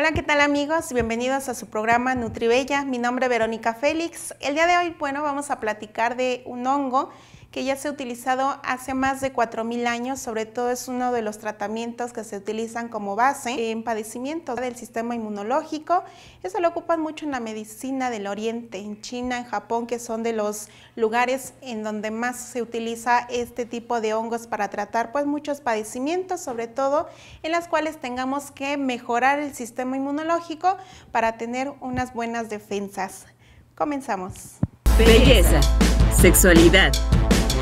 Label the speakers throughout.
Speaker 1: Hola, ¿qué tal amigos? Bienvenidos a su programa Nutribella. Mi nombre es Verónica Félix. El día de hoy, bueno, vamos a platicar de un hongo que ya se ha utilizado hace más de 4.000 años, sobre todo es uno de los tratamientos que se utilizan como base en padecimientos del sistema inmunológico. Eso lo ocupan mucho en la medicina del oriente, en China, en Japón, que son de los lugares en donde más se utiliza este tipo de hongos para tratar pues muchos padecimientos, sobre todo en las cuales tengamos que mejorar el sistema inmunológico para tener unas buenas defensas. Comenzamos. Belleza, sexualidad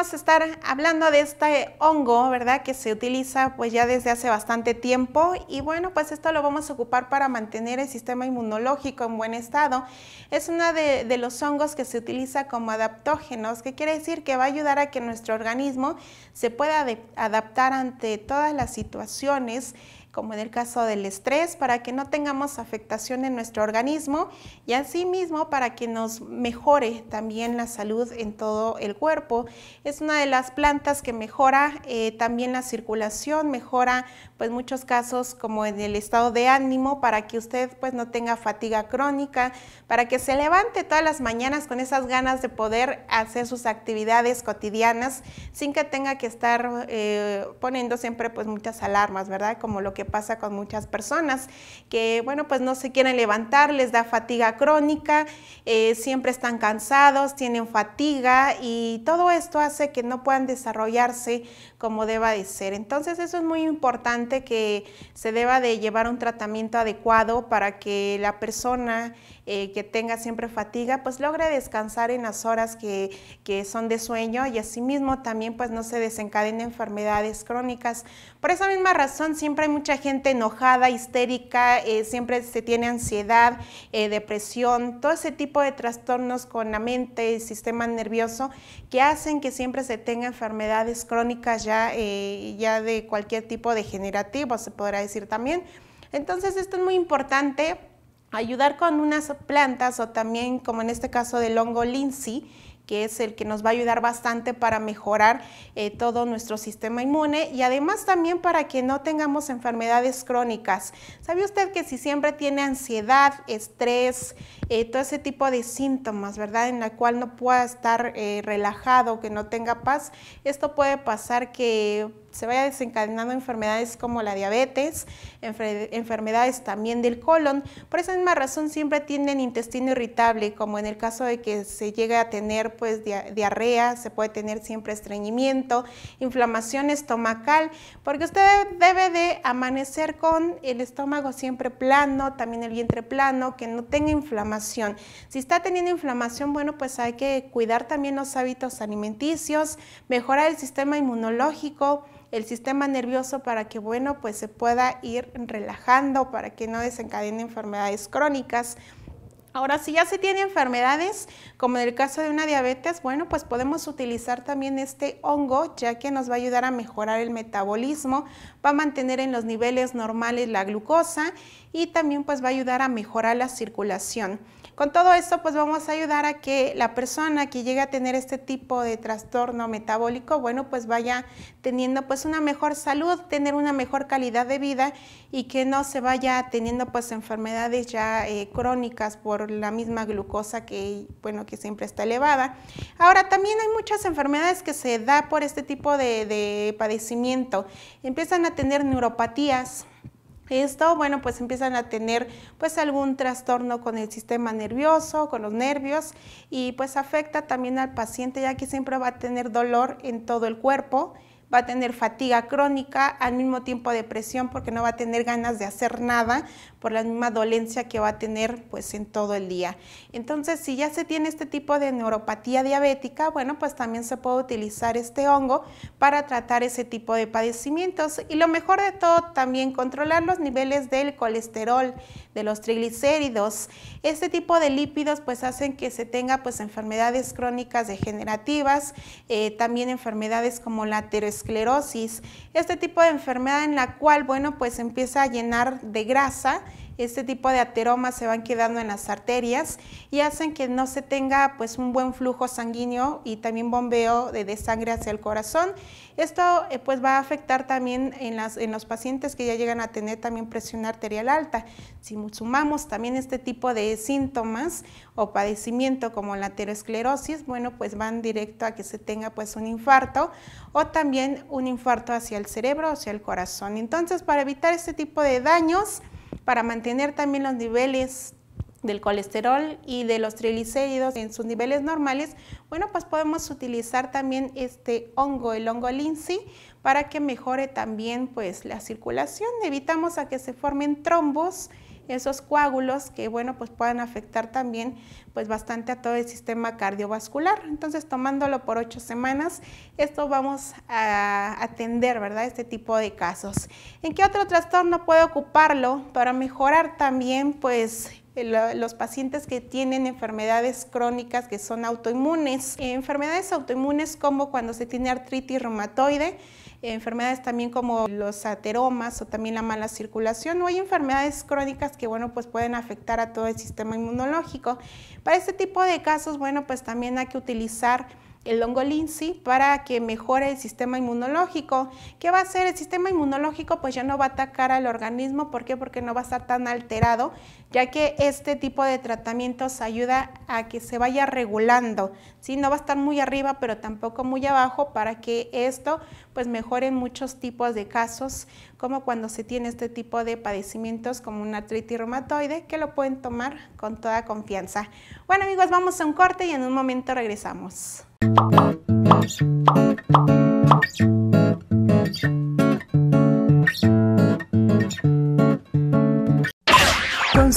Speaker 1: vamos a estar hablando de este hongo, ¿verdad? Que se utiliza pues ya desde hace bastante tiempo y bueno, pues esto lo vamos a ocupar para mantener el sistema inmunológico en buen estado. Es uno de, los hongos que se utiliza como adaptógenos, que quiere decir que va a ayudar a que nuestro organismo se pueda adaptar ante todas las situaciones como en el caso del estrés, para que no tengamos afectación en nuestro organismo y asimismo para que nos mejore también la salud en todo el cuerpo. Es una de las plantas que mejora eh, también la circulación, mejora pues muchos casos como en el estado de ánimo para que usted pues no tenga fatiga crónica, para que se levante todas las mañanas con esas ganas de poder hacer sus actividades cotidianas sin que tenga que estar eh, poniendo siempre pues muchas alarmas, ¿verdad? Como lo que que pasa con muchas personas que, bueno, pues no se quieren levantar, les da fatiga crónica, eh, siempre están cansados, tienen fatiga y todo esto hace que no puedan desarrollarse como deba de ser. Entonces eso es muy importante que se deba de llevar un tratamiento adecuado para que la persona eh, que tenga siempre fatiga pues logre descansar en las horas que, que son de sueño y asimismo también pues no se desencadenen enfermedades crónicas. Por esa misma razón siempre hay muchas gente enojada, histérica, eh, siempre se tiene ansiedad, eh, depresión, todo ese tipo de trastornos con la mente, el sistema nervioso, que hacen que siempre se tenga enfermedades crónicas ya, eh, ya de cualquier tipo degenerativo, se podrá decir también. Entonces esto es muy importante, ayudar con unas plantas o también como en este caso del hongo linsey, que es el que nos va a ayudar bastante para mejorar eh, todo nuestro sistema inmune y además también para que no tengamos enfermedades crónicas. ¿Sabe usted que si siempre tiene ansiedad, estrés, eh, todo ese tipo de síntomas, ¿verdad? En la cual no pueda estar eh, relajado, que no tenga paz, esto puede pasar que se vaya desencadenando enfermedades como la diabetes, enfermedades también del colon. Por esa misma razón siempre tienen intestino irritable, como en el caso de que se llegue a tener pues diarrea, se puede tener siempre estreñimiento, inflamación estomacal, porque usted debe de amanecer con el estómago siempre plano, también el vientre plano, que no tenga inflamación. Si está teniendo inflamación, bueno, pues hay que cuidar también los hábitos alimenticios, mejorar el sistema inmunológico, el sistema nervioso para que, bueno, pues se pueda ir relajando, para que no desencadene enfermedades crónicas. Ahora, si ya se tiene enfermedades, como en el caso de una diabetes, bueno, pues podemos utilizar también este hongo, ya que nos va a ayudar a mejorar el metabolismo, va a mantener en los niveles normales la glucosa y también pues va a ayudar a mejorar la circulación. Con todo esto, pues vamos a ayudar a que la persona que llegue a tener este tipo de trastorno metabólico, bueno, pues vaya teniendo pues una mejor salud, tener una mejor calidad de vida y que no se vaya teniendo pues enfermedades ya eh, crónicas por la misma glucosa que, bueno, que siempre está elevada. Ahora, también hay muchas enfermedades que se da por este tipo de padecimiento. Empiezan a tener neuropatías, esto, bueno, pues empiezan a tener pues algún trastorno con el sistema nervioso, con los nervios y pues afecta también al paciente ya que siempre va a tener dolor en todo el cuerpo va a tener fatiga crónica, al mismo tiempo depresión porque no va a tener ganas de hacer nada por la misma dolencia que va a tener pues en todo el día. Entonces, si ya se tiene este tipo de neuropatía diabética, bueno, pues también se puede utilizar este hongo para tratar ese tipo de padecimientos y lo mejor de todo también controlar los niveles del colesterol, de los triglicéridos. Este tipo de lípidos pues hacen que se tenga pues enfermedades crónicas degenerativas, eh, también enfermedades como la aterosclerosis esclerosis, este tipo de enfermedad en la cual, bueno, pues empieza a llenar de grasa este tipo de ateromas se van quedando en las arterias y hacen que no se tenga pues un buen flujo sanguíneo y también bombeo de, sangre hacia el corazón. Esto eh, pues va a afectar también en, las, en los pacientes que ya llegan a tener también presión arterial alta. Si sumamos también este tipo de síntomas o padecimiento como la aterosclerosis, bueno, pues van directo a que se tenga pues un infarto o también un infarto hacia el cerebro, o hacia el corazón. Entonces, para evitar este tipo de daños, para mantener también los niveles del colesterol y de los triglicéridos en sus niveles normales, bueno, pues podemos utilizar también este hongo, el hongo linsi, para que mejore también pues la circulación. Evitamos a que se formen trombos esos coágulos que, bueno, pues puedan afectar también pues bastante a todo el sistema cardiovascular. Entonces, tomándolo por ocho semanas, esto vamos a atender, ¿verdad? Este tipo de casos. ¿En qué otro trastorno puede ocuparlo para mejorar también, pues, los pacientes que tienen enfermedades crónicas que son autoinmunes. Enfermedades autoinmunes como cuando se tiene artritis reumatoide, enfermedades también como los ateromas o también la mala circulación o hay enfermedades crónicas que bueno pues pueden afectar a todo el sistema inmunológico. Para este tipo de casos bueno pues también hay que utilizar el hongo para que mejore el sistema inmunológico. ¿Qué va a hacer? El sistema inmunológico pues ya no va a atacar al organismo, ¿por qué? Porque no va a estar tan alterado, ya que este tipo de tratamientos ayuda a que se vaya regulando, ¿sí? No va a estar muy arriba, pero tampoco muy abajo para que esto pues mejore en muchos tipos de casos, como cuando se tiene este tipo de padecimientos como una artritis reumatoide, que lo pueden tomar con toda confianza. Bueno amigos, vamos a un corte y en un momento regresamos. Thank you.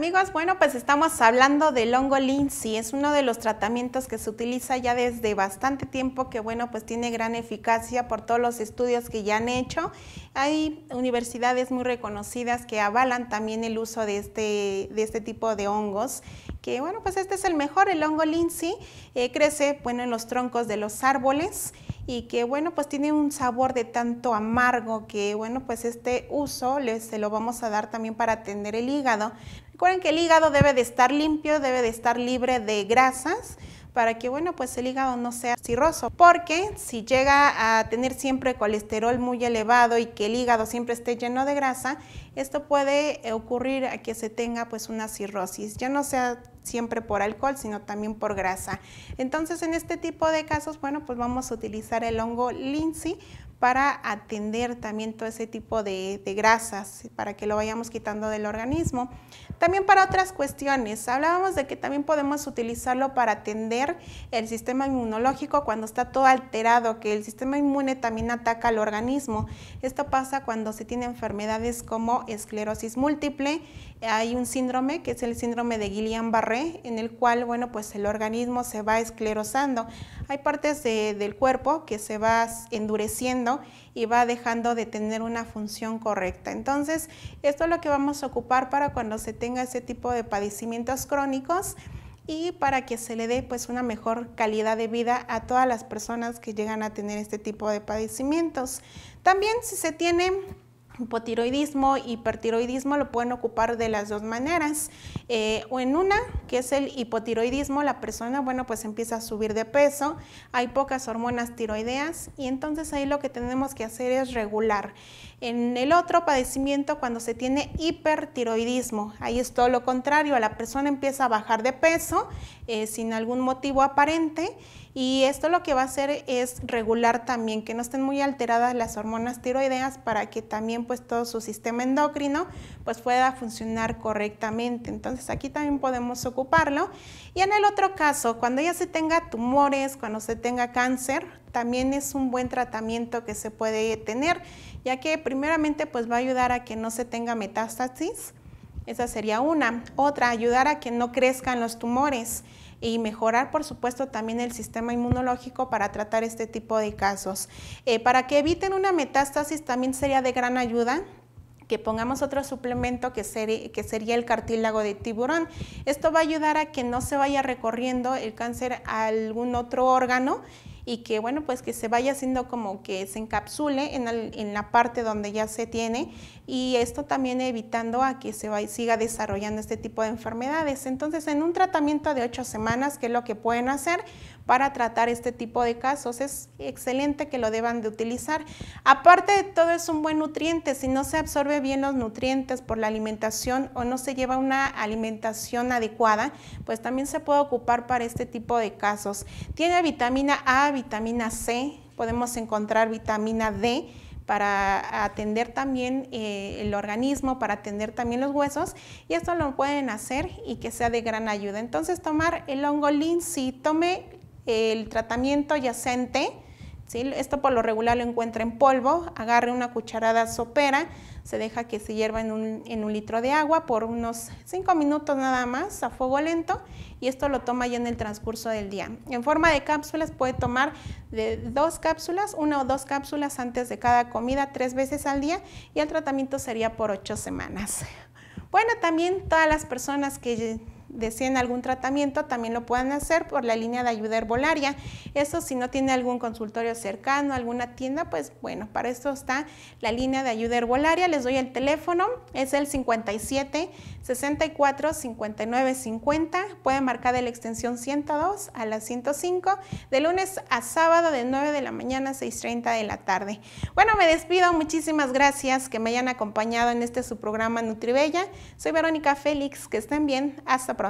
Speaker 1: Amigos, bueno, pues estamos hablando del hongo Lindsay, es uno de los tratamientos que se utiliza ya desde bastante tiempo, que bueno, pues tiene gran eficacia por todos los estudios que ya han hecho. Hay universidades muy reconocidas que avalan también el uso de este, este tipo de hongos, que bueno, pues este es el mejor, el hongo Lindsay, eh, crece, bueno, en los troncos de los árboles y que bueno pues tiene un sabor de tanto amargo que bueno pues este uso les, se lo vamos a dar también para atender el hígado. Recuerden que el hígado debe de estar limpio, debe de estar libre de grasas para que bueno pues el hígado no sea cirroso porque si llega a tener siempre colesterol muy elevado y que el hígado siempre esté lleno de grasa esto puede ocurrir a que se tenga pues una cirrosis ya no sea siempre por alcohol, sino también por grasa. Entonces, en este tipo de casos, bueno, pues vamos a utilizar el hongo Lindsay para atender también todo ese tipo de, grasas, para que lo vayamos quitando del organismo. También para otras cuestiones, hablábamos de que también podemos utilizarlo para atender el sistema inmunológico cuando está todo alterado, que el sistema inmune también ataca al organismo. Esto pasa cuando se tiene enfermedades como esclerosis múltiple, hay un síndrome que es el síndrome de Guillain-Barré, en el cual, bueno, pues el organismo se va esclerosando. Hay partes del cuerpo que se va endureciendo y va dejando de tener una función correcta. Entonces, esto es lo que vamos a ocupar para cuando se tenga ese tipo de padecimientos crónicos y para que se le dé pues una mejor calidad de vida a todas las personas que llegan a tener este tipo de padecimientos. También si se tiene hipotiroidismo, hipertiroidismo lo pueden ocupar de las dos maneras. Eh, o en una, que es el hipotiroidismo, la persona, bueno, pues empieza a subir de peso, hay pocas hormonas tiroideas y entonces ahí lo que tenemos que hacer es regular. En el otro padecimiento, cuando se tiene hipertiroidismo, ahí es todo lo contrario, la persona empieza a bajar de peso eh, sin algún motivo aparente y esto lo que va a hacer es regular también que no estén muy alteradas las hormonas tiroideas para que también pues todo su sistema endocrino pues pueda funcionar correctamente. Entonces aquí también podemos ocuparlo. Y en el otro caso, cuando ya se tenga tumores, cuando se tenga cáncer, también es un buen tratamiento que se puede tener, ya que primeramente pues va a ayudar a que no se tenga metástasis esa sería una. Otra, ayudar a que no crezcan los tumores y mejorar, por supuesto, también el sistema inmunológico para tratar este tipo de casos. Eh, para que eviten una metástasis también sería de gran ayuda que pongamos otro suplemento que, que, sería el cartílago de tiburón. Esto va a ayudar a que no se vaya recorriendo el cáncer a algún otro órgano y que bueno pues que se vaya haciendo como que se encapsule en, la parte donde ya se tiene y esto también evitando a que se siga desarrollando este tipo de enfermedades. Entonces en un tratamiento de ocho semanas, que es lo que pueden hacer, para tratar este tipo de casos. Es excelente que lo deban de utilizar. Aparte de todo es un buen nutriente, si no se absorbe bien los nutrientes por la alimentación o no se lleva una alimentación adecuada, pues también se puede ocupar para este tipo de casos. Tiene vitamina A, vitamina C, podemos encontrar vitamina D para atender también eh, el organismo, para atender también los huesos, y esto lo pueden hacer y que sea de gran ayuda. Entonces, tomar el hongo si tome el tratamiento yacente, ¿sí? esto por lo regular lo encuentra en polvo, agarre una cucharada sopera, se deja que se hierva en un, en litro de agua por unos 5 minutos nada más a fuego lento y esto lo toma ya en el transcurso del día. En forma de cápsulas puede tomar de dos cápsulas, una o dos cápsulas antes de cada comida, tres veces al día y el tratamiento sería por ocho semanas. Bueno, también todas las personas que deseen algún tratamiento, también lo pueden hacer por la línea de ayuda herbolaria. Eso si no tiene algún consultorio cercano, alguna tienda, pues bueno, para esto está la línea de ayuda herbolaria. Les doy el teléfono, es el 57 64 59 50. Pueden marcar de la extensión 102 a la 105, de lunes a sábado de 9 de la mañana a 6.30 de la tarde. Bueno, me despido, muchísimas gracias que me hayan acompañado en este su programa Nutribella. Soy Verónica Félix, que estén bien, hasta pronto.